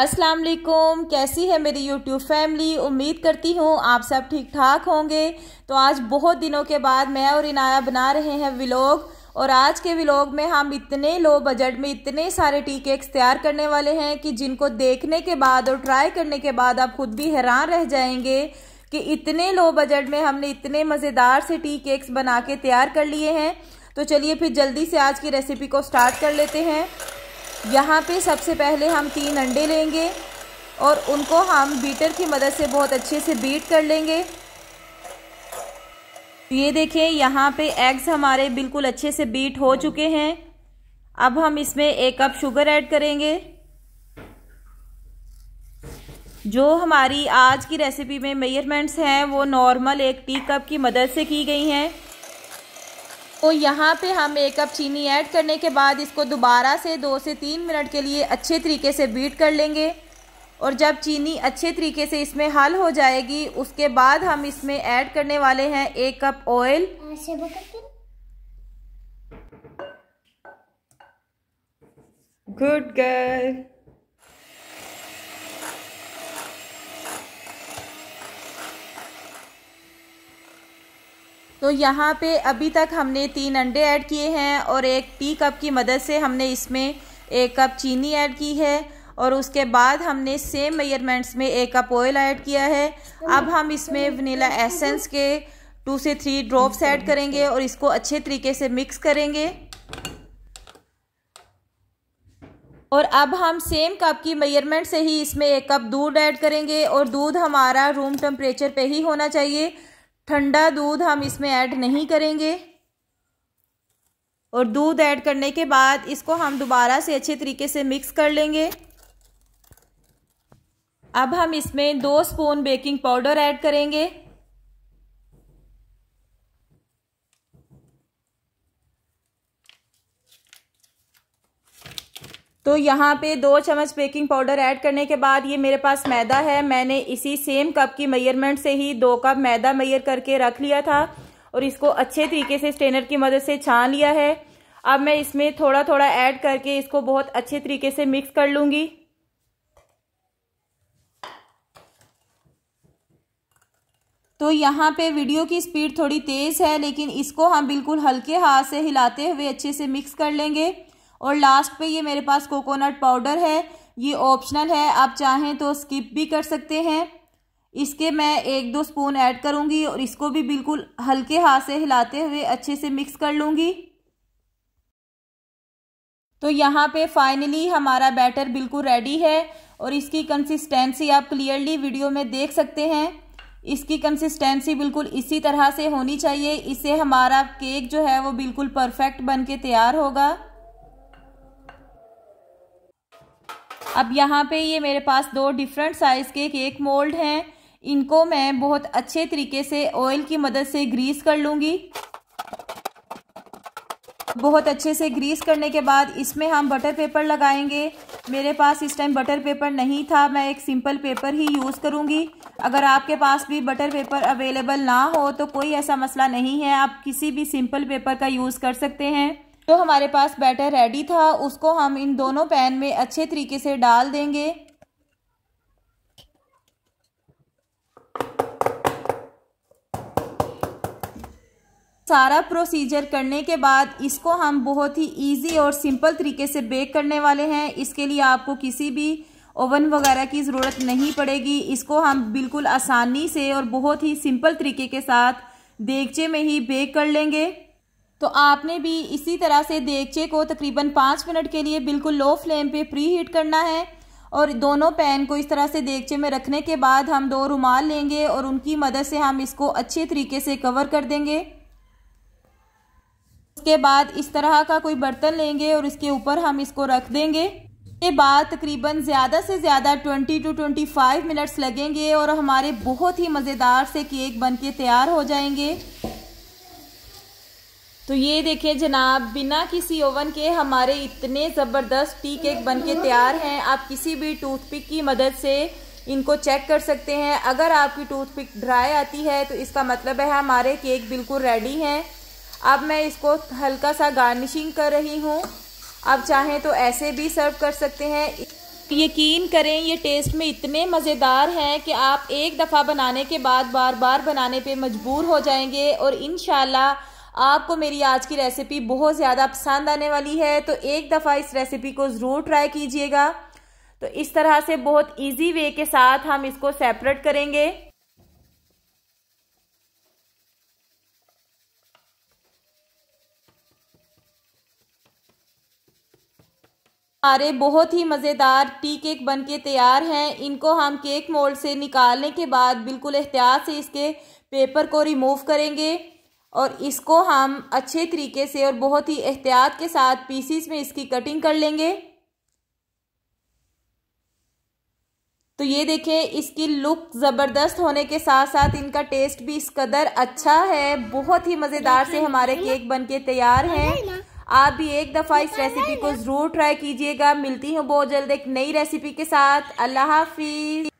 अस्सलाम वालेकुम कैसी है मेरी यूट्यूब फैमिली उम्मीद करती हूँ आप सब ठीक ठाक होंगे तो आज बहुत दिनों के बाद मैं और इनाया बना रहे हैं व्लॉग और आज के व्लॉग में हम इतने लो बजट में इतने सारे टी केक्स तैयार करने वाले हैं कि जिनको देखने के बाद और ट्राई करने के बाद आप खुद भी हैरान रह जाएंगे कि इतने लो बजट में हमने इतने मज़ेदार से टी केक्स बना के तैयार कर लिए हैं तो चलिए फिर जल्दी से आज की रेसिपी को स्टार्ट कर लेते हैं यहाँ पे सबसे पहले हम तीन अंडे लेंगे और उनको हम बीटर की मदद से बहुत अच्छे से बीट कर लेंगे ये देखें यहाँ पे एग्स हमारे बिल्कुल अच्छे से बीट हो चुके हैं अब हम इसमें एक कप शुगर ऐड करेंगे जो हमारी आज की रेसिपी में मेजरमेंट्स हैं वो नॉर्मल एक टी कप की मदद से की गई हैं तो यहाँ पे हम एक कप चीनी ऐड करने के बाद इसको दोबारा से दो से तीन मिनट के लिए अच्छे तरीके से बीट कर लेंगे और जब चीनी अच्छे तरीके से इसमें हल हो जाएगी उसके बाद हम इसमें ऐड करने वाले हैं एक कप ऑयल गुड गर्ल तो यहाँ पे अभी तक हमने तीन अंडे ऐड किए हैं और एक टी कप की मदद से हमने इसमें एक कप चीनी ऐड की है और उसके बाद हमने सेम मेयरमेंट्स में एक कप ऑयल ऐड किया है अब हम इसमें वनीला एसेंस के टू से थ्री ड्रॉप्स ऐड करेंगे और इसको अच्छे तरीके से मिक्स करेंगे और अब हम सेम कप की मेयरमेंट से ही इसमें एक कप दूध ऐड करेंगे और दूध हमारा रूम टेम्परेचर पे ही होना चाहिए ठंडा दूध हम इसमें ऐड नहीं करेंगे और दूध ऐड करने के बाद इसको हम दोबारा से अच्छे तरीके से मिक्स कर लेंगे अब हम इसमें दो स्पून बेकिंग पाउडर ऐड करेंगे तो यहाँ पे दो चम्मच बेकिंग पाउडर ऐड करने के बाद ये मेरे पास मैदा है मैंने इसी सेम कप की मैयरमेंट से ही दो कप मैदा मैयर करके रख लिया था और इसको अच्छे तरीके से स्टेनर की मदद से छान लिया है अब मैं इसमें थोड़ा थोड़ा ऐड करके इसको बहुत अच्छे तरीके से मिक्स कर लूंगी तो यहाँ पे वीडियो की स्पीड थोड़ी तेज़ है लेकिन इसको हम बिल्कुल हल्के हाथ से हिलाते हुए अच्छे से मिक्स कर लेंगे और लास्ट पे ये मेरे पास कोकोनट पाउडर है ये ऑप्शनल है आप चाहें तो स्किप भी कर सकते हैं इसके मैं एक दो स्पून ऐड करूँगी और इसको भी बिल्कुल हल्के हाथ से हिलाते हुए अच्छे से मिक्स कर लूँगी तो यहाँ पे फाइनली हमारा बैटर बिल्कुल रेडी है और इसकी कंसिस्टेंसी आप क्लियरली वीडियो में देख सकते हैं इसकी कंसिस्टेंसी बिल्कुल इसी तरह से होनी चाहिए इससे हमारा केक जो है वो बिल्कुल परफेक्ट बन के तैयार होगा अब यहाँ पे ये मेरे पास दो डिफरेंट साइज़ के केक मोल्ड हैं इनको मैं बहुत अच्छे तरीके से ऑयल की मदद से ग्रीस कर लूँगी बहुत अच्छे से ग्रीस करने के बाद इसमें हम बटर पेपर लगाएंगे मेरे पास इस टाइम बटर पेपर नहीं था मैं एक सिंपल पेपर ही यूज़ करूँगी अगर आपके पास भी बटर पेपर अवेलेबल ना हो तो कोई ऐसा मसला नहीं है आप किसी भी सिंपल पेपर का यूज़ कर सकते हैं जो हमारे पास बैटर रेडी था उसको हम इन दोनों पैन में अच्छे तरीके से डाल देंगे सारा प्रोसीजर करने के बाद इसको हम बहुत ही इजी और सिंपल तरीके से बेक करने वाले हैं इसके लिए आपको किसी भी ओवन वगैरह की ज़रूरत नहीं पड़ेगी इसको हम बिल्कुल आसानी से और बहुत ही सिंपल तरीके के साथ देगचे में ही बेक कर लेंगे तो आपने भी इसी तरह से देगचे को तकरीबन पाँच मिनट के लिए बिल्कुल लो फ्लेम पे प्री हीट करना है और दोनों पैन को इस तरह से देगचे में रखने के बाद हम दो रुमाल लेंगे और उनकी मदद से हम इसको अच्छे तरीके से कवर कर देंगे उसके बाद इस तरह का कोई बर्तन लेंगे और इसके ऊपर हम इसको रख देंगे ये बाद तकरीबन ज़्यादा से ज़्यादा 20 टू 25 मिनट्स लगेंगे और हमारे बहुत ही मज़ेदार से केक बनके तैयार हो जाएंगे तो ये देखिए जनाब बिना किसी ओवन के हमारे इतने ज़बरदस्त टी केक बन के तैयार हैं आप किसी भी टूथपिक की मदद से इनको चेक कर सकते हैं अगर आपकी टूथपिक ड्राई आती है तो इसका मतलब है हमारे केक बिल्कुल रेडी हैं अब मैं इसको हल्का सा गार्निशिंग कर रही हूँ आप चाहें तो ऐसे भी सर्व कर सकते हैं यकीन करें ये टेस्ट में इतने मज़ेदार हैं कि आप एक दफ़ा बनाने के बाद बार बार बनाने पे मजबूर हो जाएंगे और इन आपको मेरी आज की रेसिपी बहुत ज़्यादा पसंद आने वाली है तो एक दफ़ा इस रेसिपी को ज़रूर ट्राई कीजिएगा तो इस तरह से बहुत इजी वे के साथ हम इसको सेपरेट करेंगे हमारे बहुत ही मज़ेदार टी केक बनके तैयार हैं इनको हम केक मोल्ड से निकालने के बाद बिल्कुल एहतियात से इसके पेपर को रिमूव करेंगे और इसको हम अच्छे तरीके से और बहुत ही एहतियात के साथ पीसीस में इसकी कटिंग कर लेंगे तो ये देखें इसकी लुक ज़बरदस्त होने के साथ साथ इनका टेस्ट भी इस कदर अच्छा है बहुत ही मज़ेदार से हमारे केक बनके तैयार हैं आप भी एक दफ़ा इस रेसिपी को ज़रूर ट्राई कीजिएगा मिलती हूँ बहुत जल्द एक नई रेसिपी के साथ अल्लाह हाफिज़